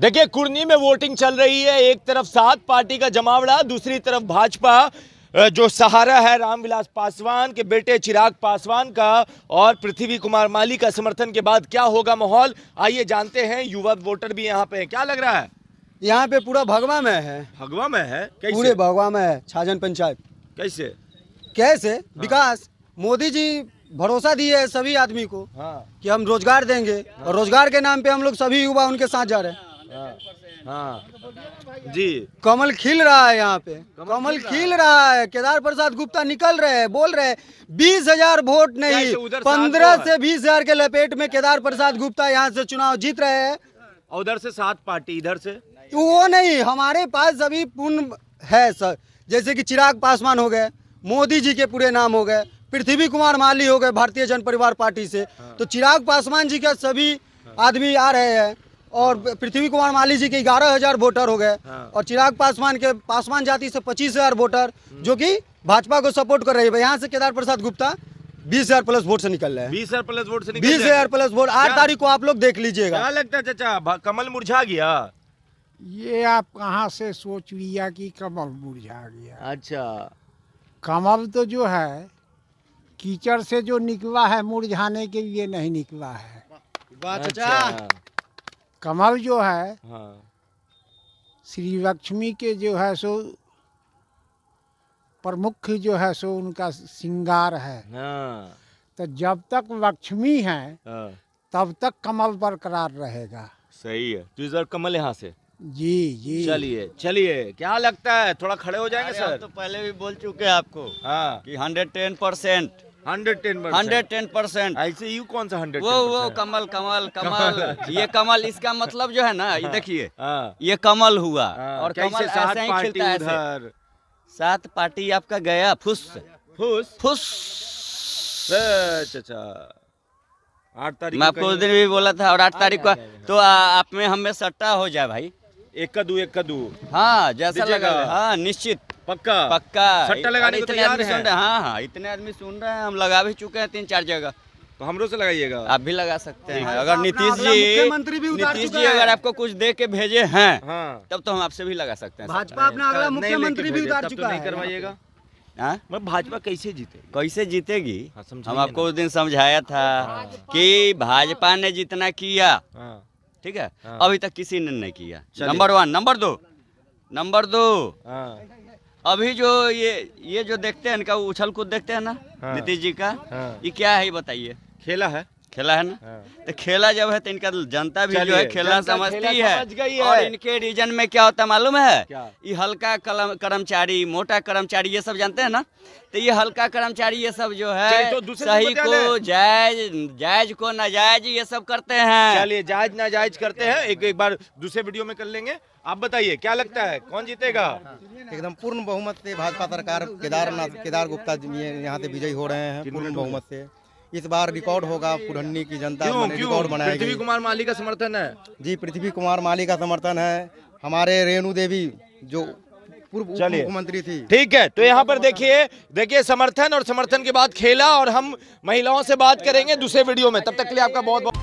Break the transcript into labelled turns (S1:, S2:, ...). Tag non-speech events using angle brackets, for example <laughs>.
S1: देखिए कुर्नी में वोटिंग चल रही है एक तरफ सात पार्टी का जमावड़ा दूसरी तरफ भाजपा जो सहारा है रामविलास पासवान के बेटे चिराग पासवान का और पृथ्वी कुमार माली का समर्थन के बाद क्या होगा माहौल आइए जानते हैं युवा वोटर भी यहाँ पे है क्या लग रहा है
S2: यहाँ पे पूरा भगवा में है भगवा में है कैसे? पूरे भगवा में है छाजन पंचायत कैसे कैसे हाँ। विकास मोदी जी भरोसा दिए है सभी आदमी को हाँ। कि हम रोजगार देंगे और रोजगार के नाम पे हम लोग सभी युवा उनके साथ जा रहे हैं
S1: हाँ जी
S2: कमल खिल रहा है यहाँ पे कमल खिल रहा है केदार प्रसाद गुप्ता निकल रहे हैं बोल रहे बीस हजार वोट नहीं पंद्रह से बीस हजार के लपेट में केदार प्रसाद गुप्ता यहाँ से चुनाव जीत रहे हैं
S1: उधर से सात पार्टी इधर से
S2: वो नहीं हमारे पास अभी पूर्ण है सर जैसे कि चिराग पासवान हो गए मोदी जी के पूरे नाम हो गए पृथ्वी कुमार माली हो गए भारतीय जन परिवार पार्टी से हाँ। तो चिराग पासवान जी का सभी आदमी आ रहे हैं और पृथ्वी कुमार माली जी के ग्यारह हजार वोटर हो गए हाँ। और चिराग पासवान के पासवान जाति से पच्चीस हजार वोटर हम्म। जो कि भाजपा को सपोर्ट कर रहे हैं यहाँ से केदार प्रसाद गुप्ता बीस हजार प्लस वोट से निकल रहे हैं बीस हजार
S1: प्लस वोट से निकल बीस हजार प्लस वोट आठ तारीख
S2: को आप लोग देख लीजिएगा क्या
S1: लगता है चचा कमल मुरझा गया
S2: ये आप कहाँ से सोच लिया की कमल मुरझा गया अच्छा कमल तो जो है कीचड़ से जो निकला है मुरझाने के लिए नहीं निकला है अच्छा। कमल जो है हाँ श्री लक्ष्मी के जो है सो प्रमुख जो है सो उनका श्रृंगार है हाँ। तो जब तक लक्ष्मी है हाँ। तब तक कमल बरकरार रहेगा
S1: सही है तो इस कमल यहाँ से जी जी
S3: चलिए चलिए क्या लगता है थोड़ा खड़े हो जाएंगे सर तो पहले भी बोल चुके हैं आपको हाँ कि hundred ten percent hundred ten hundred ten percent ऐसे यू कौन सा हंड्रेड वो वो कमल <laughs> कमल कमल ये कमल इसका मतलब जो है ना ये देखिए <laughs> हाँ। ये कमल हुआ हाँ, और कमल ऐसे ही खिलता है सात पार्टी आपका गया फुस फुस फुस अच्छा आठ तारीख मैं आपको उस दिन भी बोला था और आठ तारीख को तो आप में हमें सट्टा हो जाए भाई एक कदू एक कदू हाँ जैसा लगा हाँ निश्चित पक्का पक्का सट्टा लगाने तो इतने आदमी सुन रहे हाँ हाँ इतने आदमी सुन रहे हैं हम लगा भी चुके हैं तीन चार जगह तो हमरो से लगाइएगा आप भी लगा सकते हैं अगर नीतीश जी मुख्यमंत्री भी नीतीश जी अगर आपको कुछ दे के भेजे हैं हाँ। तब तो हम आपसे भी लगा सकते हैं भाजपा अपना अगला मुख्यमंत्री भी उतार तो चुका है करवाइएगा हाँ? मैं भाजपा कैसे जीते कैसे जीतेगी हाँ, हम आपको उस दिन समझाया था कि भाजपा ने जितना किया ठीक है हाँ। अभी तक किसी ने नहीं किया नंबर वन नंबर दो नंबर दो हाँ। अभी जो ये ये जो देखते हैं इनका उछल कूद देखते हैं ना हाँ। नीतीश जी का हाँ। ये क्या है बताइए खेला है खेला है ना हाँ। तो खेला जब है तो इनका जनता भी जो है खेला समझती खेला है, है और इनके रीजन में क्या होता मालूम है ये हल्का कर्मचारी मोटा कर्मचारी ये सब जानते हैं ना तो ये हल्का कर्मचारी ये सब जो है तो सही को जायज जायज को नाजायज ये सब करते हैं चलिए जायज नाजायज करते हैं एक एक बार दूसरे वीडियो में कर लेंगे आप
S1: बताइए क्या लगता है कौन जीतेगा
S2: एकदम पूर्ण बहुमत से भाजपा सरकार केदारनाथ केदार गुप्ता यहाँ से विजयी हो रहे हैं पूर्ण बहुमत से इस बार रिकॉर्ड होगा पुरन्नी की जनता रिकॉर्ड बनाएगी पृथ्वी कुमार माली का समर्थन है जी पृथ्वी कुमार माली का समर्थन है हमारे रेणु देवी जो पूर्व मुख्यमंत्री थी ठीक है तो यहाँ पर देखिए देखिए
S1: समर्थन और समर्थन के बाद खेला और हम महिलाओं से बात करेंगे दूसरे वीडियो में तब तक के लिए आपका बहुत बहुत